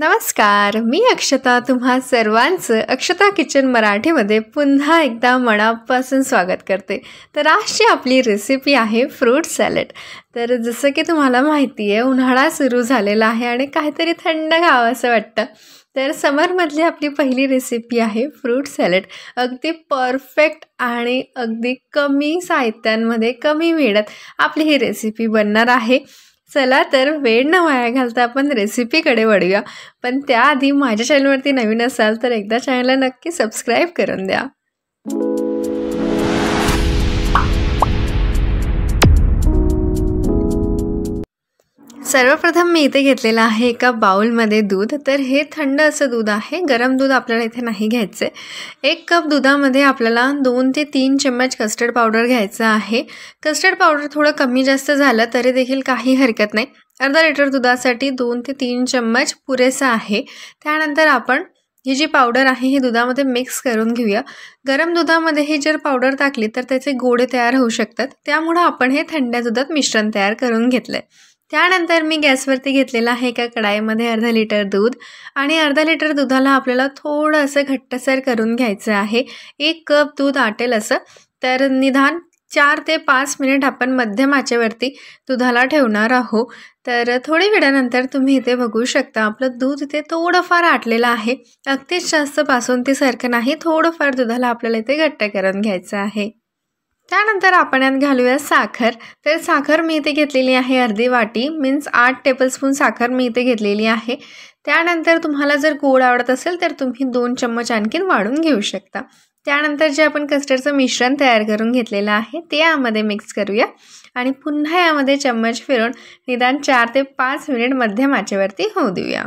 नमस्कार मी अक्षता तुम्हा सर्वांचं अक्षता किचन मराठीमध्ये पुन्हा एकदा मनापासून स्वागत करते तर आजची आपली रेसिपी आहे फ्रूट सॅलड तर जसं की तुम्हाला माहिती आहे उन्हाळा सुरू झालेला आहे आणि काहीतरी थंड खावं असं वाटतं तर समरमधली आपली पहिली रेसिपी आहे फ्रूट सॅलड अगदी परफेक्ट आणि अगदी कमी साहित्यांमध्ये कमी वेळात आपली ही रेसिपी बनणार आहे चला तर वेळ न वाया घालता आपण रेसिपीकडे वळूया पण त्याआधी माझ्या चॅनलवरती नवीन असाल तर एकदा चॅनलला नक्की सबस्क्राईब करून द्या सर्वप्रथम मी इथे घेतलेलं आहे एका बाउलमध्ये दूध तर हे थंड असं दूध आहे गरम दूध आपल्याला इथे नाही घ्यायचं आहे एक कप दुधामध्ये आपल्याला दोन ते तीन चम्मच कस्टर्ड पावडर घ्यायचं आहे कस्टर्ड पावडर थोडं कमी जास्त झालं तरी देखील काही हरकत नाही अर्धा लिटर दुधासाठी दोन ते तीन चम्मच पुरेसा आहे त्यानंतर आपण ही जी पावडर आहे ही दुधामध्ये मिक्स करून घेऊया गरम दुधामध्ये ही जर पावडर टाकली तर त्याचे गोडे तयार होऊ शकतात त्यामुळं आपण हे थंड्या दुधात मिश्रण तयार करून घेतलं आहे त्यानंतर मी गॅसवरती घेतलेला आहे एका कढाईमध्ये अर्धा लिटर दूध आणि अर्धा लिटर दुधाला आपल्याला थोडंसं घट्टसर करून घ्यायचं आहे एक कप दूध आटेल असं तर निदान चार ते पाच मिनिट आपण मध्यम आचेवरती दुधाला ठेवणार आहो तर थोडी वेळानंतर तुम्ही इथे बघू शकता आपलं दूध इथे थोडंफार आटलेलं आहे अगदीच जास्त पासून ते सारखं नाही थोडंफार दुधाला आपल्याला इथे घट्ट करून घ्यायचं आहे त्यानंतर आपण यात घालूया साखर तर साखर मी इथे घेतलेली आहे अर्धी वाटी मीन्स आठ टेबलस्पून साखर मी इथे घेतलेली आहे त्यानंतर तुम्हाला जर गोड आवडत असेल तर तुम्ही दोन चम्मच आणखीन वाढून घेऊ शकता त्यानंतर जे आपण कस्टर्डचं मिश्रण तयार करून घेतलेलं आहे ते यामध्ये मिक्स करूया आणि पुन्हा यामध्ये चम्मच फिरून निदान चार ते पाच मिनिट मध्यम आचेवरती होऊ देऊया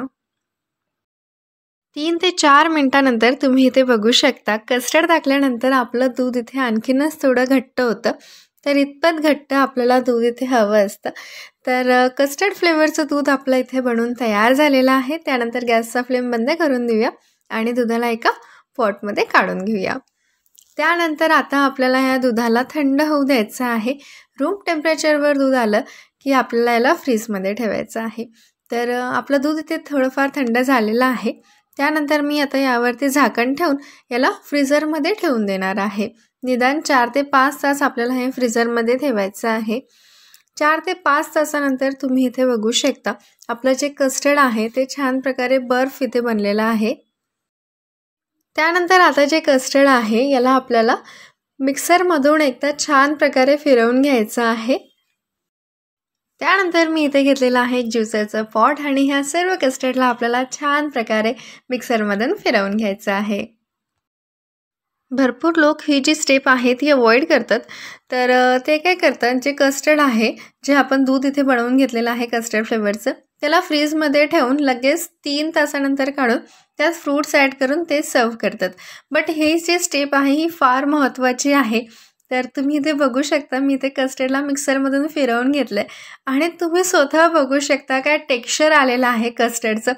तीन ते चार मिनटानंतर तुम्ही इथे बघू शकता कस्टर्ड टाकल्यानंतर आपलं दूध इथे आणखीनच थोडं घट्ट होतं तर इतपत घट्ट आपल्याला दूध इथे हवं असतं तर कस्टर्ड फ्लेवरचं दूध आपलं इथे बनवून तयार झालेलं आहे त्यानंतर गॅसचा फ्लेम बंद करून देऊया आणि दुधाला एका पॉटमध्ये काढून घेऊया त्यानंतर आता आपल्याला या दुधाला थंड होऊ द्यायचं आहे रूम टेम्परेचरवर दूध आलं की आपल्याला याला फ्रीजमध्ये ठेवायचं आहे तर आपलं दूध इथे थोडंफार थंड झालेलं आहे त्यानंतर मी आता यावरती झाकण ठेवून याला फ्रीझरमध्ये ठेवून देणार आहे निदान चार ते पाच तास आपल्याला हे फ्रीझरमध्ये ठेवायचं आहे चार ते पाच तासानंतर तुम्ही इथे बघू शकता आपलं जे कस्टर्ड आहे ते छान प्रकारे बर्फ इथे बनलेलं आहे त्यानंतर आता जे कस्टर्ड आहे याला आपल्याला मिक्सरमधून एकदा छान प्रकारे फिरवून घ्यायचं आहे त्यानंतर मी इथे घेतलेला आहे ज्युसरचं पॉट आणि ह्या सर्व कस्टर्डला आपल्याला छान प्रकारे मिक्सरमधून फिरवून घ्यायचं आहे भरपूर लोक ही जी स्टेप आहे ती अवॉइड करतात तर ते काय करतात जे कस्टर्ड आहे जे आपण दूध इथे बनवून घेतलेलं आहे कस्टर्ड फ्लेवरचं त्याला फ्रीजमध्ये ठेवून लगेच तीन तासानंतर काढून त्यात फ्रूट्स ॲड करून ते सर्व करतात बट ही जी स्टेप आहे ही फार महत्त्वाची आहे तर तुम्ही इथे बघू शकता मी इथे कस्टर्डला मिक्सरमधून फिरवून घेतलं आहे आणि तुम्ही स्वतः बघू शकता काय टेक्स्चर आलेलं आहे कस्टर्डचं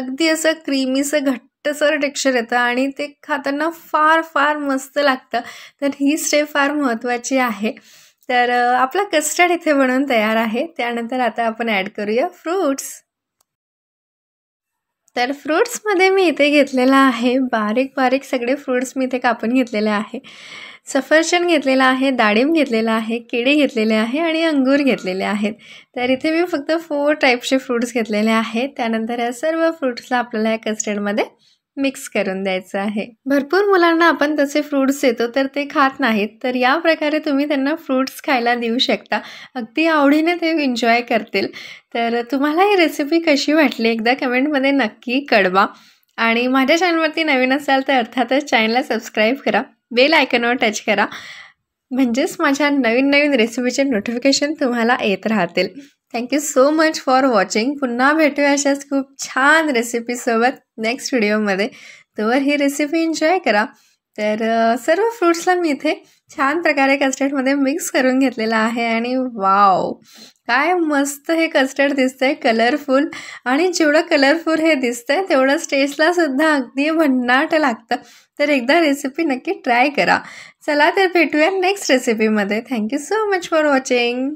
अगदी असं क्रीमीचं घट्टसर टेक्स्चर येतं आणि ते खाताना फार फार मस्त लागतं तर ही स्टेप फार महत्त्वाची आहे तर आपला कस्टर्ड इथे बनवून तयार आहे त्यानंतर आता आपण ॲड करूया फ्रूट्स तर फ्रूट्समध्ये मी इथे घेतलेला आहे बारीक बारीक सगळे फ्रूट्स मी इथे कापून घेतलेले आहे सफरचंद घेतलेला आहे डाळिंब घेतलेला आहे केळी घेतलेले आहे आणि अंगूर घेतलेले आहेत तर इथे मी फक्त फोर टाईपचे फ्रूट्स घेतलेले आहेत त्यानंतर या सर्व फ्रूट्सला आपल्याला या कस्टर्डमध्ये मिक्स करून द्यायचं आहे भरपूर मुलांना आपण तसे फ्रूट्स देतो तर ते खात नाहीत तर या प्रकारे तुम्ही त्यांना फ्रूट्स खायला देऊ शकता अगदी आवडीने ते एन्जॉय करतील तर तुम्हाला ही रेसिपी कशी वाटली एकदा कमेंटमध्ये नक्की कळवा आणि माझ्या चॅनलवरती नवीन असाल तर अर्थातच चॅनलला सबस्क्राईब करा बेल आयकनवर टच करा म्हणजेच माझ्या नवीन नवीन रेसिपीचे नोटिफिकेशन तुम्हाला येत राहतील thank you so much for watching पुन्हा भेटूया अशाच खूप छान रेसिपीसोबत नेक्स्ट व्हिडिओमध्ये तर ही रेसिपी एन्जॉय करा तर सर्व फ्रूट्सला मी इथे छान प्रकारे कस्टर्डमध्ये मिक्स करून घेतलेला आहे आणि वाव काय मस्त हे कस्टर्ड दिसतंय कलरफुल आणि जेवढं कलरफुल हे दिसतंय तेवढं स्टेजलासुद्धा सुद्धा अगदी भन्नाट लागतं तर एकदा रेसिपी नक्की ट्राय करा चला तर भेटूया नेक्स्ट रेसिपीमध्ये thank you so much for watching